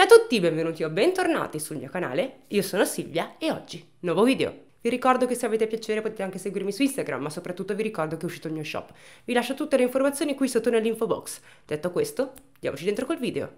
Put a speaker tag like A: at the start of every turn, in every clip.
A: Ciao a tutti, benvenuti o bentornati sul mio canale, io sono Silvia e oggi nuovo video. Vi ricordo che se avete piacere potete anche seguirmi su Instagram, ma soprattutto vi ricordo che è uscito il mio shop. Vi lascio tutte le informazioni qui sotto nell'info box. Detto questo, diamoci dentro col video.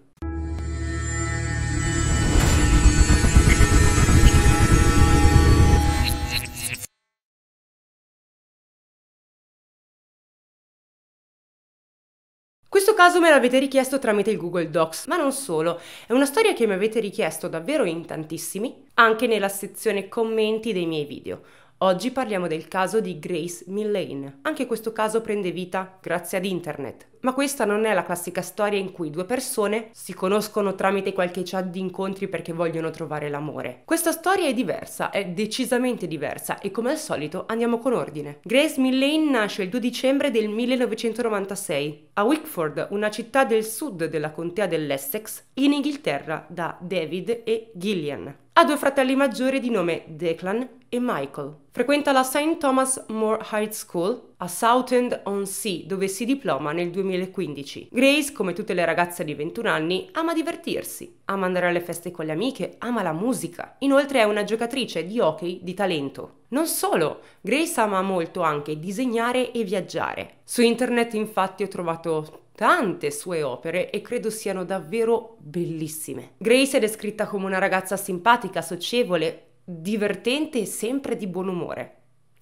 A: Questo caso me l'avete richiesto tramite il Google Docs, ma non solo, è una storia che mi avete richiesto davvero in tantissimi, anche nella sezione commenti dei miei video. Oggi parliamo del caso di Grace Millane. Anche questo caso prende vita grazie ad internet. Ma questa non è la classica storia in cui due persone si conoscono tramite qualche chat di incontri perché vogliono trovare l'amore. Questa storia è diversa, è decisamente diversa e come al solito andiamo con ordine. Grace Millane nasce il 2 dicembre del 1996 a Wickford, una città del sud della contea dell'Essex, in Inghilterra da David e Gillian. Ha due fratelli maggiori di nome Declan e Michael. Frequenta la St. Thomas More High School a Southend-on-Sea, dove si diploma nel 2015. Grace, come tutte le ragazze di 21 anni, ama divertirsi, ama andare alle feste con le amiche, ama la musica. Inoltre è una giocatrice di hockey di talento. Non solo, Grace ama molto anche disegnare e viaggiare. Su internet infatti ho trovato tante sue opere e credo siano davvero bellissime. Grace è descritta come una ragazza simpatica, socievole, divertente e sempre di buon umore.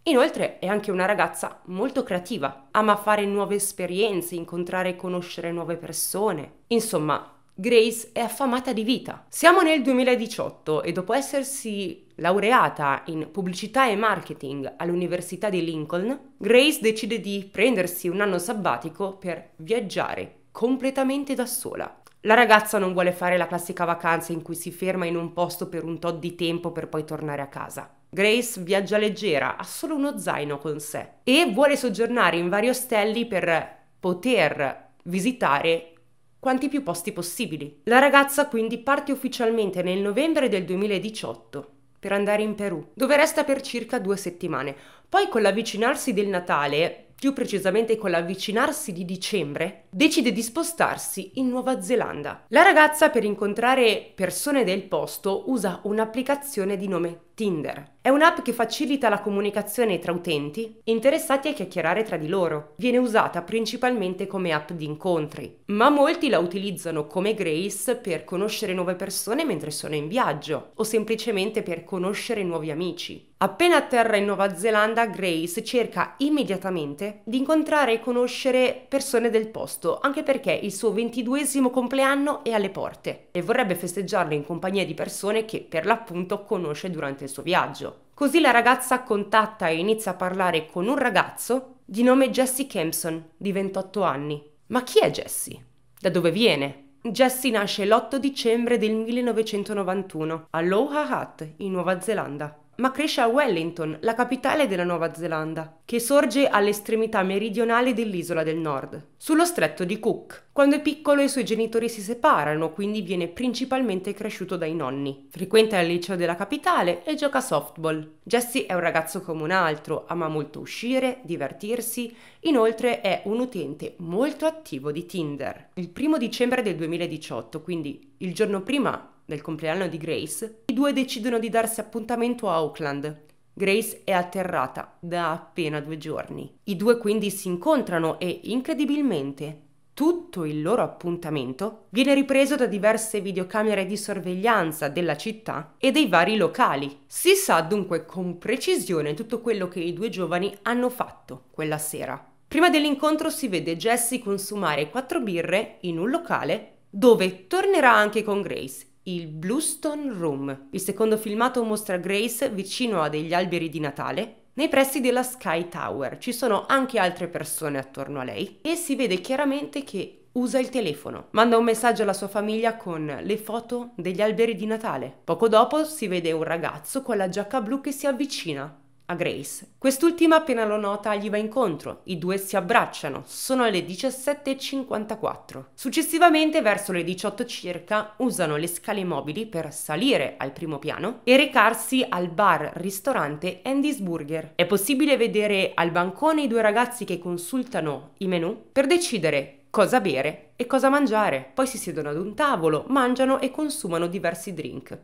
A: Inoltre è anche una ragazza molto creativa, ama fare nuove esperienze, incontrare e conoscere nuove persone. Insomma, Grace è affamata di vita. Siamo nel 2018 e dopo essersi Laureata in pubblicità e marketing all'Università di Lincoln, Grace decide di prendersi un anno sabbatico per viaggiare completamente da sola. La ragazza non vuole fare la classica vacanza in cui si ferma in un posto per un tot di tempo per poi tornare a casa. Grace viaggia leggera, ha solo uno zaino con sé e vuole soggiornare in vari ostelli per poter visitare quanti più posti possibili. La ragazza quindi parte ufficialmente nel novembre del 2018 per andare in Perù, dove resta per circa due settimane. Poi con l'avvicinarsi del Natale, più precisamente con l'avvicinarsi di dicembre, decide di spostarsi in Nuova Zelanda. La ragazza per incontrare persone del posto usa un'applicazione di nome Tinder. È un'app che facilita la comunicazione tra utenti interessati a chiacchierare tra di loro. Viene usata principalmente come app di incontri, ma molti la utilizzano come Grace per conoscere nuove persone mentre sono in viaggio o semplicemente per conoscere nuovi amici. Appena a terra in Nuova Zelanda, Grace cerca immediatamente di incontrare e conoscere persone del posto, anche perché il suo ventiduesimo compleanno è alle porte e vorrebbe festeggiarlo in compagnia di persone che per l'appunto conosce durante il del suo viaggio. Così la ragazza contatta e inizia a parlare con un ragazzo di nome Jesse Kempson, di 28 anni. Ma chi è Jesse? Da dove viene? Jesse nasce l'8 dicembre del 1991 a Loha Hat, in Nuova Zelanda, ma cresce a Wellington, la capitale della Nuova Zelanda che sorge all'estremità meridionale dell'isola del nord, sullo stretto di Cook. Quando è piccolo i suoi genitori si separano, quindi viene principalmente cresciuto dai nonni. Frequenta il liceo della capitale e gioca a softball. Jesse è un ragazzo come un altro, ama molto uscire, divertirsi, inoltre è un utente molto attivo di Tinder. Il primo dicembre del 2018, quindi il giorno prima del compleanno di Grace, i due decidono di darsi appuntamento a Auckland, Grace è atterrata da appena due giorni. I due quindi si incontrano e, incredibilmente, tutto il loro appuntamento viene ripreso da diverse videocamere di sorveglianza della città e dei vari locali. Si sa dunque con precisione tutto quello che i due giovani hanno fatto quella sera. Prima dell'incontro si vede Jesse consumare quattro birre in un locale dove tornerà anche con Grace il Bluestone Room. Il secondo filmato mostra Grace vicino a degli alberi di Natale nei pressi della Sky Tower. Ci sono anche altre persone attorno a lei e si vede chiaramente che usa il telefono. Manda un messaggio alla sua famiglia con le foto degli alberi di Natale. Poco dopo si vede un ragazzo con la giacca blu che si avvicina a Grace. Quest'ultima appena lo nota gli va incontro, i due si abbracciano, sono le 17.54. Successivamente verso le 18 circa usano le scale mobili per salire al primo piano e recarsi al bar-ristorante Andy's Burger. È possibile vedere al bancone i due ragazzi che consultano i menu per decidere cosa bere e cosa mangiare. Poi si siedono ad un tavolo, mangiano e consumano diversi drink.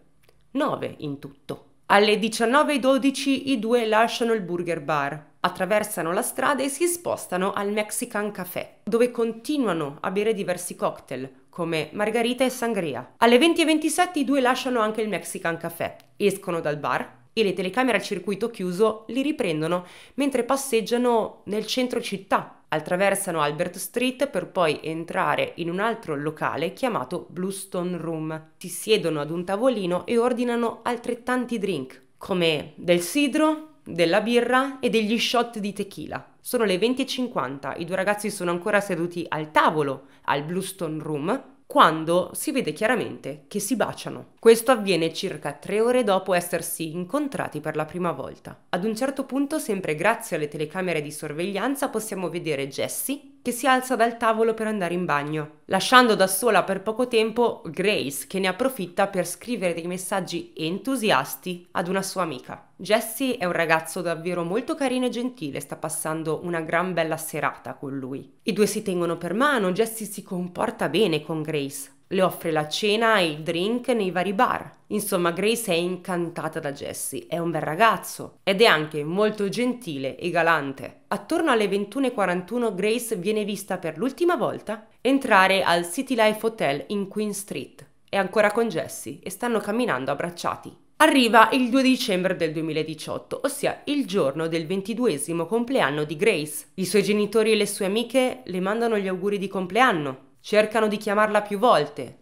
A: 9 in tutto. Alle 19.12 i due lasciano il burger bar, attraversano la strada e si spostano al Mexican Café, dove continuano a bere diversi cocktail, come margarita e sangria. Alle 20.27 i due lasciano anche il Mexican Café, escono dal bar e le telecamere a circuito chiuso li riprendono mentre passeggiano nel centro città attraversano Albert Street per poi entrare in un altro locale chiamato Bluestone Room. Si siedono ad un tavolino e ordinano altrettanti drink, come del sidro, della birra e degli shot di tequila. Sono le 20.50, i due ragazzi sono ancora seduti al tavolo al Bluestone Room quando si vede chiaramente che si baciano. Questo avviene circa tre ore dopo essersi incontrati per la prima volta. Ad un certo punto, sempre grazie alle telecamere di sorveglianza, possiamo vedere Jessie che si alza dal tavolo per andare in bagno, lasciando da sola per poco tempo Grace che ne approfitta per scrivere dei messaggi entusiasti ad una sua amica. Jesse è un ragazzo davvero molto carino e gentile, sta passando una gran bella serata con lui. I due si tengono per mano, Jesse si comporta bene con Grace, le offre la cena e il drink nei vari bar. Insomma, Grace è incantata da Jesse, è un bel ragazzo ed è anche molto gentile e galante. Attorno alle 21.41 Grace viene vista per l'ultima volta entrare al City Life Hotel in Queen Street. È ancora con Jesse e stanno camminando abbracciati. Arriva il 2 dicembre del 2018, ossia il giorno del 22 compleanno di Grace. I suoi genitori e le sue amiche le mandano gli auguri di compleanno, Cercano di chiamarla più volte,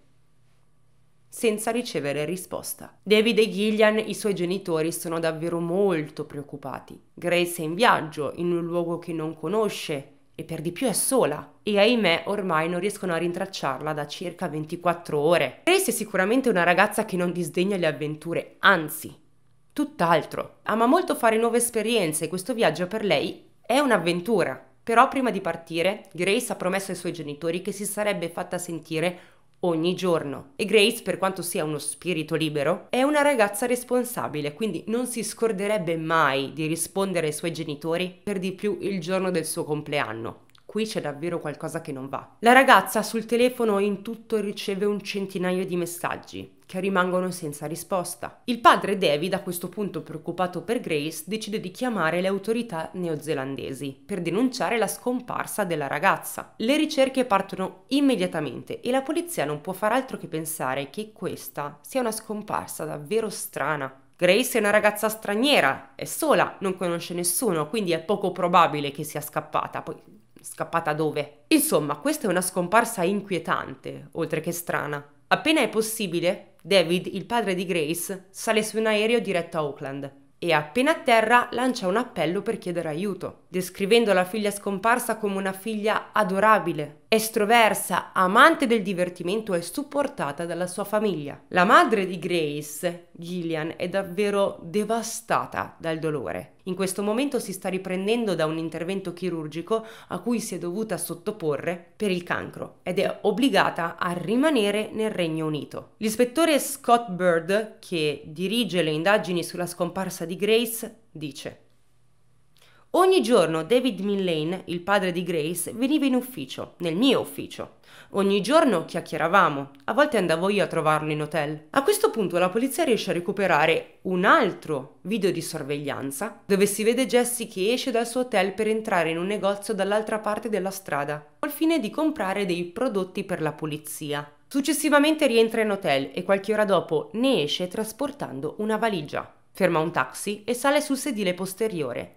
A: senza ricevere risposta. David e Gillian, i suoi genitori, sono davvero molto preoccupati. Grace è in viaggio, in un luogo che non conosce e per di più è sola. E ahimè, ormai non riescono a rintracciarla da circa 24 ore. Grace è sicuramente una ragazza che non disdegna le avventure, anzi, tutt'altro. Ama molto fare nuove esperienze e questo viaggio per lei è un'avventura. Però prima di partire, Grace ha promesso ai suoi genitori che si sarebbe fatta sentire ogni giorno. E Grace, per quanto sia uno spirito libero, è una ragazza responsabile, quindi non si scorderebbe mai di rispondere ai suoi genitori, per di più il giorno del suo compleanno. Qui c'è davvero qualcosa che non va. La ragazza sul telefono in tutto riceve un centinaio di messaggi che rimangono senza risposta. Il padre David, a questo punto preoccupato per Grace, decide di chiamare le autorità neozelandesi per denunciare la scomparsa della ragazza. Le ricerche partono immediatamente e la polizia non può far altro che pensare che questa sia una scomparsa davvero strana. Grace è una ragazza straniera, è sola, non conosce nessuno, quindi è poco probabile che sia scappata. Poi scappata dove? Insomma, questa è una scomparsa inquietante, oltre che strana. Appena è possibile, David, il padre di Grace, sale su un aereo diretto a Oakland e appena a terra lancia un appello per chiedere aiuto, descrivendo la figlia scomparsa come una figlia adorabile, estroversa, amante del divertimento e supportata dalla sua famiglia. La madre di Grace, Gillian, è davvero devastata dal dolore in questo momento si sta riprendendo da un intervento chirurgico a cui si è dovuta sottoporre per il cancro ed è obbligata a rimanere nel Regno Unito. L'ispettore Scott Bird, che dirige le indagini sulla scomparsa di Grace, dice Ogni giorno David Millane, il padre di Grace, veniva in ufficio, nel mio ufficio. Ogni giorno chiacchieravamo, a volte andavo io a trovarlo in hotel. A questo punto la polizia riesce a recuperare un altro video di sorveglianza dove si vede Jesse che esce dal suo hotel per entrare in un negozio dall'altra parte della strada, al fine di comprare dei prodotti per la pulizia. Successivamente rientra in hotel e qualche ora dopo ne esce trasportando una valigia. Ferma un taxi e sale sul sedile posteriore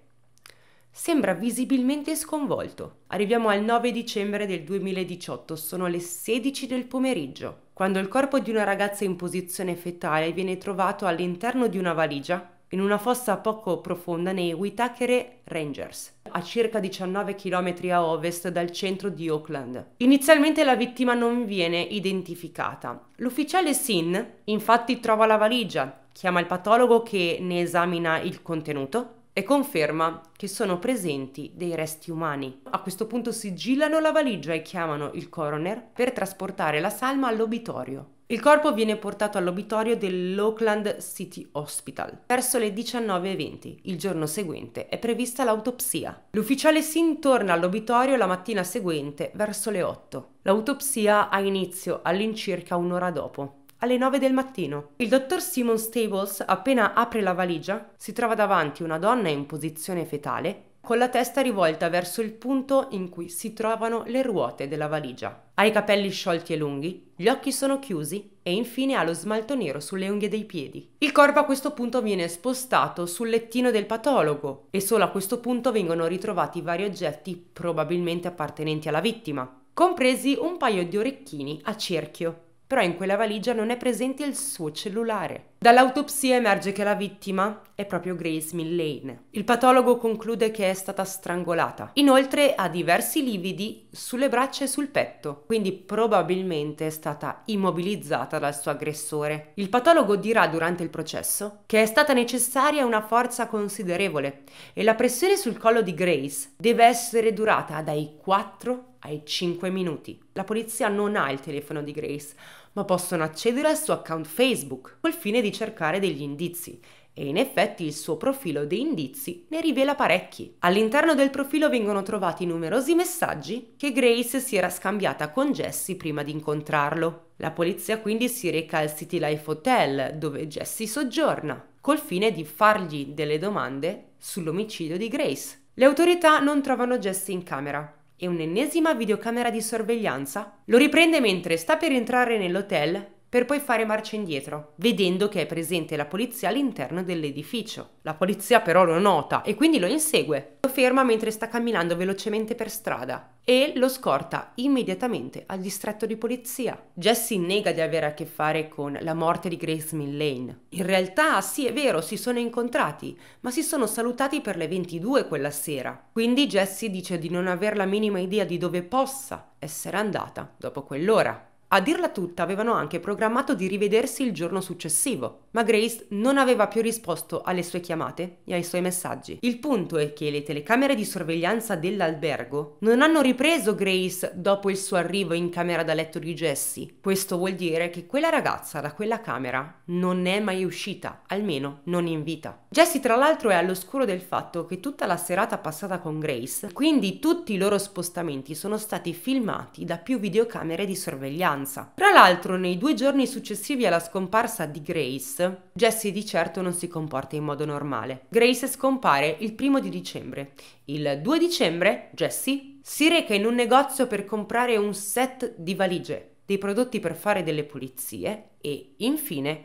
A: sembra visibilmente sconvolto. Arriviamo al 9 dicembre del 2018, sono le 16 del pomeriggio, quando il corpo di una ragazza in posizione fetale viene trovato all'interno di una valigia in una fossa poco profonda nei Whitaker Rangers, a circa 19 km a ovest dal centro di Oakland. Inizialmente la vittima non viene identificata. L'ufficiale Sin infatti trova la valigia, chiama il patologo che ne esamina il contenuto e conferma che sono presenti dei resti umani. A questo punto sigillano la valigia e chiamano il coroner per trasportare la salma all'obitorio. Il corpo viene portato all'obitorio dell'Oakland City Hospital verso le 19.20. Il giorno seguente è prevista l'autopsia. L'ufficiale si intorna all'obitorio la mattina seguente verso le 8. L'autopsia ha inizio all'incirca un'ora dopo alle 9 del mattino. Il dottor Simon Stables, appena apre la valigia, si trova davanti una donna in posizione fetale con la testa rivolta verso il punto in cui si trovano le ruote della valigia. Ha i capelli sciolti e lunghi, gli occhi sono chiusi e infine ha lo smalto nero sulle unghie dei piedi. Il corpo a questo punto viene spostato sul lettino del patologo e solo a questo punto vengono ritrovati vari oggetti probabilmente appartenenti alla vittima, compresi un paio di orecchini a cerchio però in quella valigia non è presente il suo cellulare. Dall'autopsia emerge che la vittima è proprio Grace Millane. Il patologo conclude che è stata strangolata. Inoltre ha diversi lividi sulle braccia e sul petto, quindi probabilmente è stata immobilizzata dal suo aggressore. Il patologo dirà durante il processo che è stata necessaria una forza considerevole e la pressione sul collo di Grace deve essere durata dai 4 ai 5 minuti. La polizia non ha il telefono di Grace, ma possono accedere al suo account Facebook col fine di cercare degli indizi e in effetti il suo profilo dei indizi ne rivela parecchi. All'interno del profilo vengono trovati numerosi messaggi che Grace si era scambiata con Jesse prima di incontrarlo. La polizia quindi si reca al City Life Hotel dove Jesse soggiorna, col fine di fargli delle domande sull'omicidio di Grace. Le autorità non trovano Jesse in camera, e un'ennesima videocamera di sorveglianza lo riprende mentre sta per entrare nell'hotel per poi fare marcia indietro, vedendo che è presente la polizia all'interno dell'edificio. La polizia però lo nota e quindi lo insegue. Lo ferma mentre sta camminando velocemente per strada e lo scorta immediatamente al distretto di polizia. Jesse nega di avere a che fare con la morte di Grace Millane. In realtà sì è vero, si sono incontrati, ma si sono salutati per le 22 quella sera. Quindi Jesse dice di non aver la minima idea di dove possa essere andata dopo quell'ora. A dirla tutta, avevano anche programmato di rivedersi il giorno successivo, ma Grace non aveva più risposto alle sue chiamate e ai suoi messaggi. Il punto è che le telecamere di sorveglianza dell'albergo non hanno ripreso Grace dopo il suo arrivo in camera da letto di Jessie. Questo vuol dire che quella ragazza da quella camera non è mai uscita, almeno non in vita. Jessie tra l'altro è all'oscuro del fatto che tutta la serata passata con Grace, quindi tutti i loro spostamenti sono stati filmati da più videocamere di sorveglianza distanza. Tra l'altro, nei due giorni successivi alla scomparsa di Grace, Jesse di certo non si comporta in modo normale. Grace scompare il primo di dicembre. Il 2 dicembre, Jesse si reca in un negozio per comprare un set di valigie, dei prodotti per fare delle pulizie e, infine,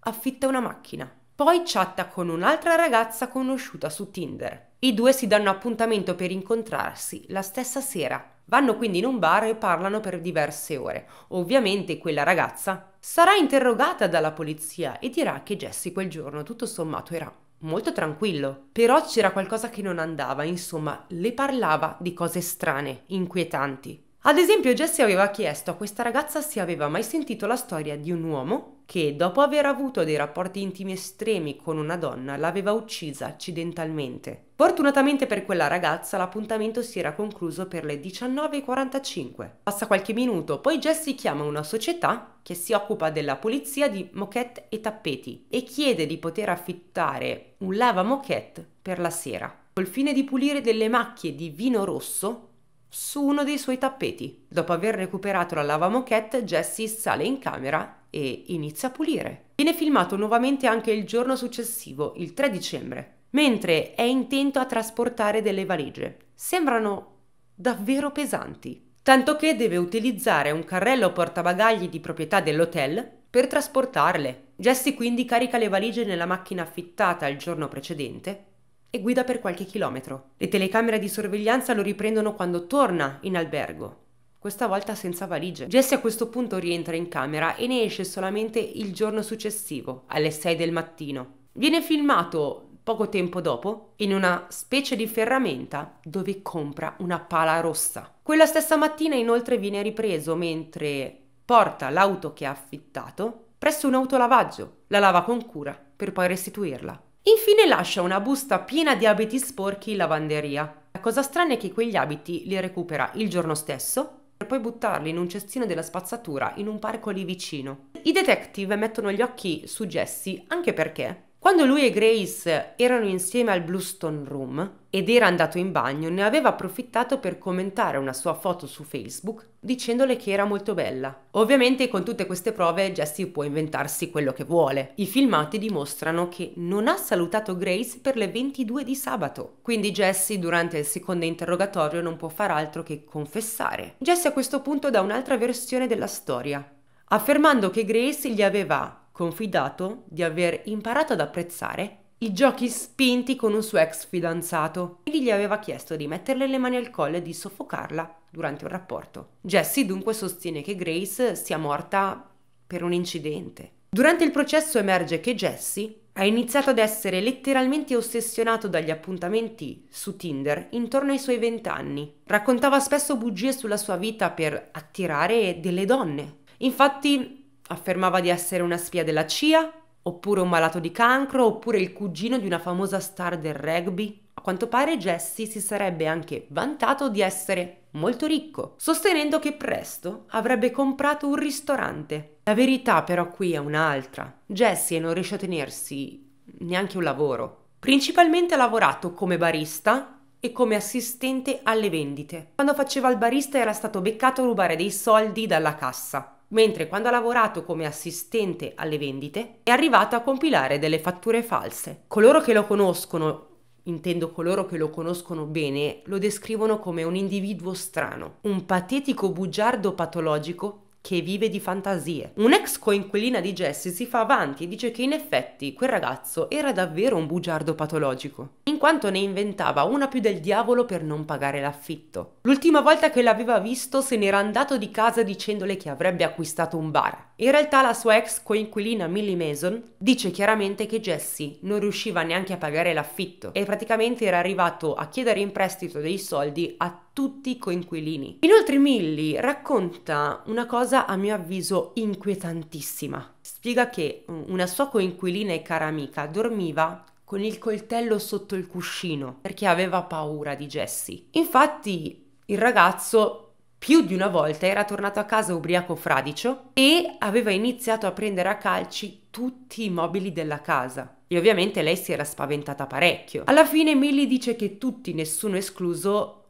A: affitta una macchina. Poi chatta con un'altra ragazza conosciuta su Tinder. I due si danno appuntamento per incontrarsi la stessa sera Vanno quindi in un bar e parlano per diverse ore. Ovviamente quella ragazza sarà interrogata dalla polizia e dirà che Jesse quel giorno tutto sommato era molto tranquillo, però c'era qualcosa che non andava, insomma, le parlava di cose strane, inquietanti. Ad esempio Jesse aveva chiesto a questa ragazza se aveva mai sentito la storia di un uomo che dopo aver avuto dei rapporti intimi estremi con una donna l'aveva uccisa accidentalmente. Fortunatamente per quella ragazza l'appuntamento si era concluso per le 19.45. Passa qualche minuto, poi Jesse chiama una società che si occupa della pulizia di moquette e tappeti e chiede di poter affittare un lava moquette per la sera, col fine di pulire delle macchie di vino rosso su uno dei suoi tappeti. Dopo aver recuperato la lavamoquette, Jesse sale in camera e inizia a pulire. Viene filmato nuovamente anche il giorno successivo, il 3 dicembre, mentre è intento a trasportare delle valigie. Sembrano davvero pesanti, tanto che deve utilizzare un carrello portabagagli di proprietà dell'hotel per trasportarle. Jesse quindi carica le valigie nella macchina affittata il giorno precedente e guida per qualche chilometro. Le telecamere di sorveglianza lo riprendono quando torna in albergo, questa volta senza valigie. Jesse a questo punto rientra in camera e ne esce solamente il giorno successivo, alle 6 del mattino. Viene filmato poco tempo dopo in una specie di ferramenta dove compra una pala rossa. Quella stessa mattina inoltre viene ripreso mentre porta l'auto che ha affittato presso un autolavaggio, la lava con cura per poi restituirla. Infine lascia una busta piena di abiti sporchi in lavanderia. La cosa strana è che quegli abiti li recupera il giorno stesso per poi buttarli in un cestino della spazzatura in un parco lì vicino. I detective mettono gli occhi su Jesse anche perché quando lui e Grace erano insieme al Bluestone Room ed era andato in bagno, ne aveva approfittato per commentare una sua foto su Facebook dicendole che era molto bella. Ovviamente con tutte queste prove Jesse può inventarsi quello che vuole. I filmati dimostrano che non ha salutato Grace per le 22 di sabato, quindi Jesse durante il secondo interrogatorio non può far altro che confessare. Jesse a questo punto dà un'altra versione della storia, affermando che Grace gli aveva confidato di aver imparato ad apprezzare i giochi spinti con un suo ex fidanzato. Quindi gli aveva chiesto di metterle le mani al collo e di soffocarla durante un rapporto. Jessie dunque sostiene che Grace sia morta per un incidente. Durante il processo emerge che Jessie ha iniziato ad essere letteralmente ossessionato dagli appuntamenti su Tinder intorno ai suoi vent'anni. Raccontava spesso bugie sulla sua vita per attirare delle donne. Infatti affermava di essere una spia della CIA, oppure un malato di cancro, oppure il cugino di una famosa star del rugby. A quanto pare Jesse si sarebbe anche vantato di essere molto ricco, sostenendo che presto avrebbe comprato un ristorante. La verità però qui è un'altra. Jesse non riesce a tenersi neanche un lavoro. Principalmente ha lavorato come barista e come assistente alle vendite. Quando faceva il barista era stato beccato a rubare dei soldi dalla cassa mentre quando ha lavorato come assistente alle vendite è arrivato a compilare delle fatture false. Coloro che lo conoscono intendo coloro che lo conoscono bene, lo descrivono come un individuo strano, un patetico bugiardo patologico che vive di fantasie. Un'ex coinquilina di Jesse si fa avanti e dice che in effetti quel ragazzo era davvero un bugiardo patologico, in quanto ne inventava una più del diavolo per non pagare l'affitto. L'ultima volta che l'aveva visto se n'era andato di casa dicendole che avrebbe acquistato un bar in realtà la sua ex coinquilina Millie Mason dice chiaramente che Jesse non riusciva neanche a pagare l'affitto e praticamente era arrivato a chiedere in prestito dei soldi a tutti i coinquilini. Inoltre Millie racconta una cosa a mio avviso inquietantissima. Spiega che mm, una sua coinquilina e cara amica dormiva con il coltello sotto il cuscino perché aveva paura di Jesse. Infatti il ragazzo più di una volta era tornato a casa ubriaco fradicio e aveva iniziato a prendere a calci tutti i mobili della casa. E ovviamente lei si era spaventata parecchio. Alla fine Millie dice che tutti, nessuno escluso,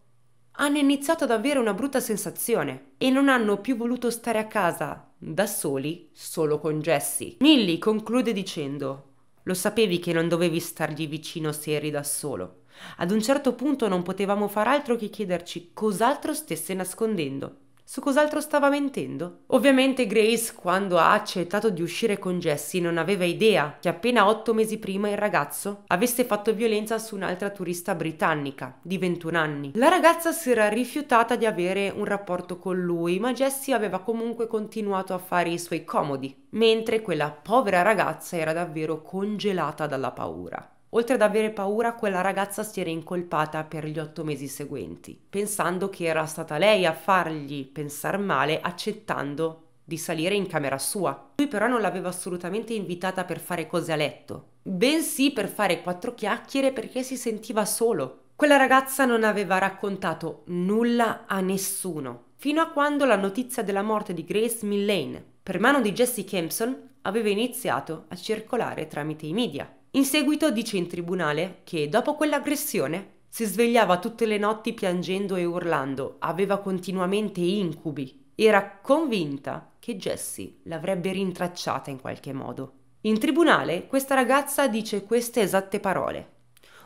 A: hanno iniziato ad avere una brutta sensazione e non hanno più voluto stare a casa da soli, solo con Jessie. Millie conclude dicendo: Lo sapevi che non dovevi stargli vicino se eri da solo. Ad un certo punto non potevamo far altro che chiederci cos'altro stesse nascondendo. Su cos'altro stava mentendo? Ovviamente Grace, quando ha accettato di uscire con Jessie, non aveva idea che appena otto mesi prima il ragazzo avesse fatto violenza su un'altra turista britannica di 21 anni. La ragazza si era rifiutata di avere un rapporto con lui, ma Jessie aveva comunque continuato a fare i suoi comodi, mentre quella povera ragazza era davvero congelata dalla paura. Oltre ad avere paura, quella ragazza si era incolpata per gli otto mesi seguenti, pensando che era stata lei a fargli pensar male accettando di salire in camera sua. Lui però non l'aveva assolutamente invitata per fare cose a letto, bensì per fare quattro chiacchiere perché si sentiva solo. Quella ragazza non aveva raccontato nulla a nessuno, fino a quando la notizia della morte di Grace Millane, per mano di Jesse Kempson, aveva iniziato a circolare tramite i media. In seguito dice in tribunale che dopo quell'aggressione si svegliava tutte le notti piangendo e urlando, aveva continuamente incubi. Era convinta che Jessie l'avrebbe rintracciata in qualche modo. In tribunale questa ragazza dice queste esatte parole.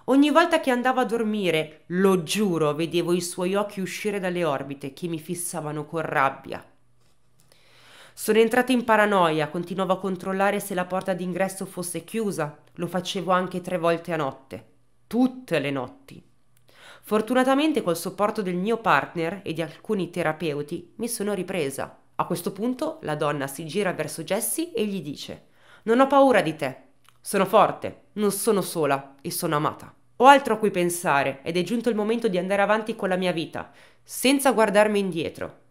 A: Ogni volta che andavo a dormire, lo giuro, vedevo i suoi occhi uscire dalle orbite che mi fissavano con rabbia. Sono entrata in paranoia, continuavo a controllare se la porta d'ingresso fosse chiusa, lo facevo anche tre volte a notte, tutte le notti. Fortunatamente col supporto del mio partner e di alcuni terapeuti mi sono ripresa. A questo punto la donna si gira verso Jesse e gli dice Non ho paura di te, sono forte, non sono sola e sono amata. Ho altro a cui pensare ed è giunto il momento di andare avanti con la mia vita, senza guardarmi indietro.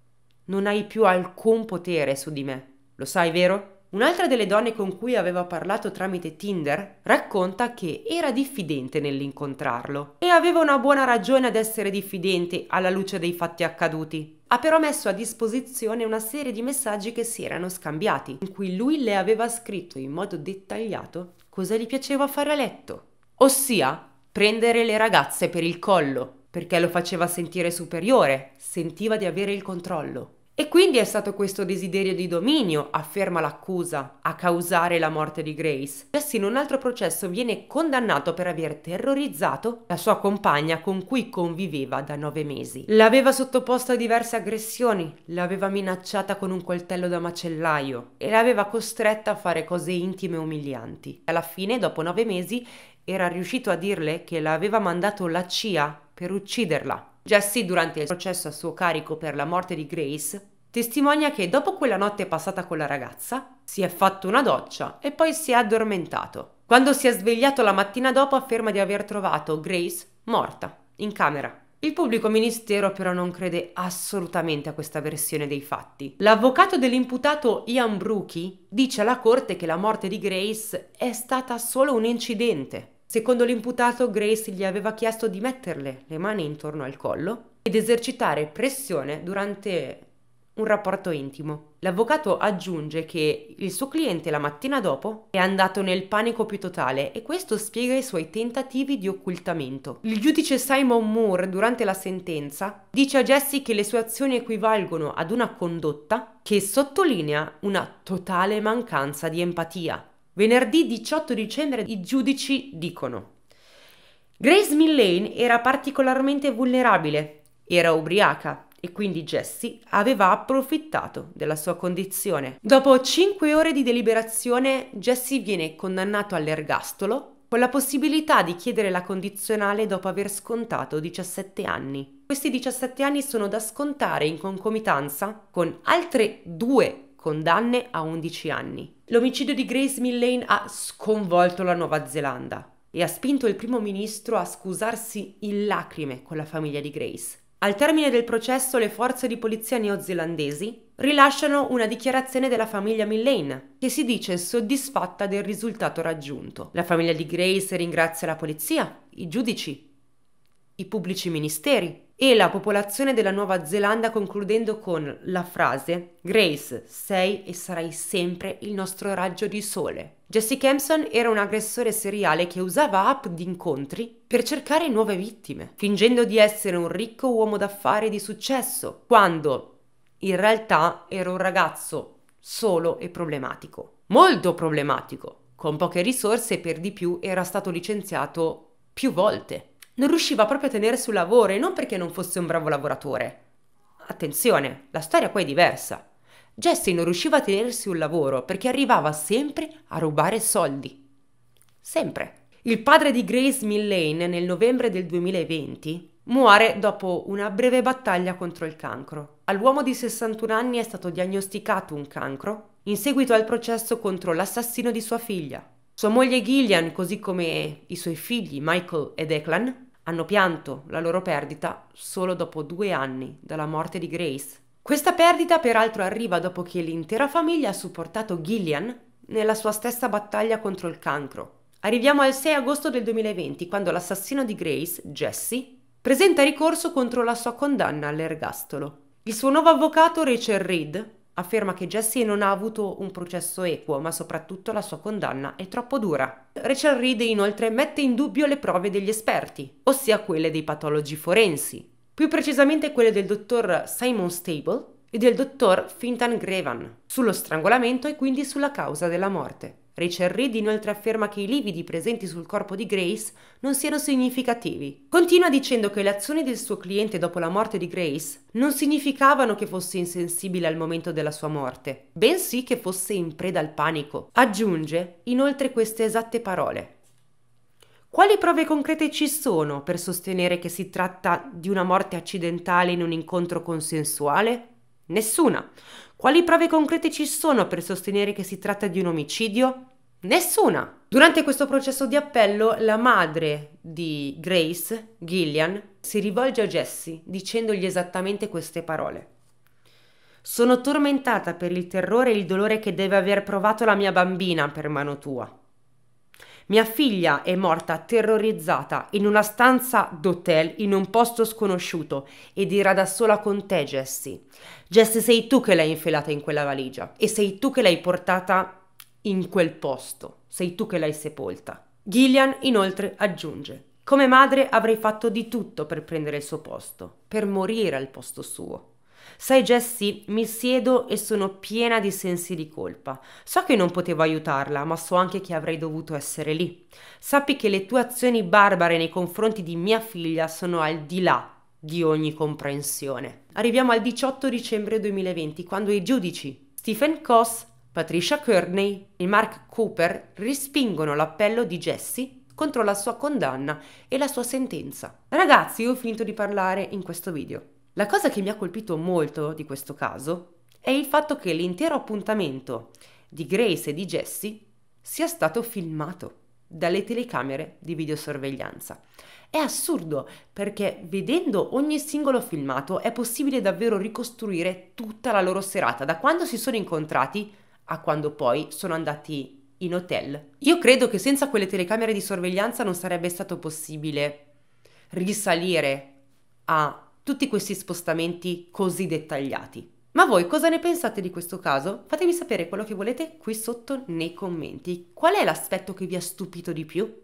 A: Non hai più alcun potere su di me. Lo sai, vero? Un'altra delle donne con cui aveva parlato tramite Tinder racconta che era diffidente nell'incontrarlo e aveva una buona ragione ad essere diffidente alla luce dei fatti accaduti. Ha però messo a disposizione una serie di messaggi che si erano scambiati, in cui lui le aveva scritto in modo dettagliato cosa gli piaceva fare a letto, ossia prendere le ragazze per il collo, perché lo faceva sentire superiore, sentiva di avere il controllo. E quindi è stato questo desiderio di dominio, afferma l'accusa, a causare la morte di Grace. Jesse in un altro processo viene condannato per aver terrorizzato la sua compagna con cui conviveva da nove mesi. L'aveva sottoposta a diverse aggressioni, l'aveva minacciata con un coltello da macellaio e l'aveva costretta a fare cose intime e umilianti. Alla fine, dopo nove mesi, era riuscito a dirle che l'aveva mandato la CIA per ucciderla. Jesse, durante il processo a suo carico per la morte di Grace, testimonia che dopo quella notte passata con la ragazza, si è fatto una doccia e poi si è addormentato. Quando si è svegliato la mattina dopo afferma di aver trovato Grace morta, in camera. Il pubblico ministero però non crede assolutamente a questa versione dei fatti. L'avvocato dell'imputato Ian Brookie dice alla corte che la morte di Grace è stata solo un incidente Secondo l'imputato, Grace gli aveva chiesto di metterle le mani intorno al collo ed esercitare pressione durante un rapporto intimo. L'avvocato aggiunge che il suo cliente la mattina dopo è andato nel panico più totale e questo spiega i suoi tentativi di occultamento. Il giudice Simon Moore durante la sentenza dice a Jesse che le sue azioni equivalgono ad una condotta che sottolinea una totale mancanza di empatia. Venerdì 18 dicembre i giudici dicono Grace Millane era particolarmente vulnerabile, era ubriaca e quindi Jesse aveva approfittato della sua condizione. Dopo 5 ore di deliberazione Jesse viene condannato all'ergastolo con la possibilità di chiedere la condizionale dopo aver scontato 17 anni. Questi 17 anni sono da scontare in concomitanza con altre due condanne a 11 anni. L'omicidio di Grace Millane ha sconvolto la Nuova Zelanda e ha spinto il primo ministro a scusarsi in lacrime con la famiglia di Grace. Al termine del processo le forze di polizia neozelandesi rilasciano una dichiarazione della famiglia Millane, che si dice soddisfatta del risultato raggiunto. La famiglia di Grace ringrazia la polizia, i giudici, i pubblici ministeri e la popolazione della Nuova Zelanda concludendo con la frase Grace, sei e sarai sempre il nostro raggio di sole. Jesse Hampson era un aggressore seriale che usava app di incontri per cercare nuove vittime, fingendo di essere un ricco uomo d'affari di successo, quando in realtà era un ragazzo solo e problematico. Molto problematico, con poche risorse e per di più era stato licenziato più volte non riusciva proprio a tenere sul lavoro e non perché non fosse un bravo lavoratore. Attenzione, la storia qua è diversa. Jesse non riusciva a tenersi un lavoro perché arrivava sempre a rubare soldi. Sempre. Il padre di Grace Millane nel novembre del 2020 muore dopo una breve battaglia contro il cancro. All'uomo di 61 anni è stato diagnosticato un cancro in seguito al processo contro l'assassino di sua figlia. Sua moglie Gillian, così come i suoi figli Michael e Declan, hanno pianto la loro perdita solo dopo due anni dalla morte di Grace. Questa perdita peraltro arriva dopo che l'intera famiglia ha supportato Gillian nella sua stessa battaglia contro il cancro. Arriviamo al 6 agosto del 2020 quando l'assassino di Grace, Jesse, presenta ricorso contro la sua condanna all'ergastolo. Il suo nuovo avvocato Rachel Reed afferma che Jesse non ha avuto un processo equo, ma soprattutto la sua condanna è troppo dura. Rachel Reed inoltre mette in dubbio le prove degli esperti, ossia quelle dei patologi forensi, più precisamente quelle del dottor Simon Stable e del dottor Fintan Grevan, sullo strangolamento e quindi sulla causa della morte. Rachel Reed inoltre afferma che i lividi presenti sul corpo di Grace non siano significativi. Continua dicendo che le azioni del suo cliente dopo la morte di Grace non significavano che fosse insensibile al momento della sua morte, bensì che fosse in preda al panico. Aggiunge inoltre queste esatte parole. Quali prove concrete ci sono per sostenere che si tratta di una morte accidentale in un incontro consensuale? Nessuna. Quali prove concrete ci sono per sostenere che si tratta di un omicidio? Nessuna. Durante questo processo di appello, la madre di Grace, Gillian, si rivolge a Jesse dicendogli esattamente queste parole. Sono tormentata per il terrore e il dolore che deve aver provato la mia bambina per mano tua. Mia figlia è morta terrorizzata in una stanza d'hotel in un posto sconosciuto ed era da sola con te, Jesse. Jesse, sei tu che l'hai infilata in quella valigia e sei tu che l'hai portata in quel posto, sei tu che l'hai sepolta. Gillian inoltre aggiunge, come madre avrei fatto di tutto per prendere il suo posto, per morire al posto suo. Sai Jessie, mi siedo e sono piena di sensi di colpa. So che non potevo aiutarla, ma so anche che avrei dovuto essere lì. Sappi che le tue azioni barbare nei confronti di mia figlia sono al di là di ogni comprensione. Arriviamo al 18 dicembre 2020, quando i giudici Stephen Koss Patricia Kearney e Mark Cooper respingono l'appello di Jesse contro la sua condanna e la sua sentenza. Ragazzi, ho finito di parlare in questo video. La cosa che mi ha colpito molto di questo caso è il fatto che l'intero appuntamento di Grace e di Jesse sia stato filmato dalle telecamere di videosorveglianza. È assurdo perché vedendo ogni singolo filmato è possibile davvero ricostruire tutta la loro serata, da quando si sono incontrati a quando poi sono andati in hotel. Io credo che senza quelle telecamere di sorveglianza non sarebbe stato possibile risalire a tutti questi spostamenti così dettagliati. Ma voi cosa ne pensate di questo caso? Fatemi sapere quello che volete qui sotto nei commenti. Qual è l'aspetto che vi ha stupito di più?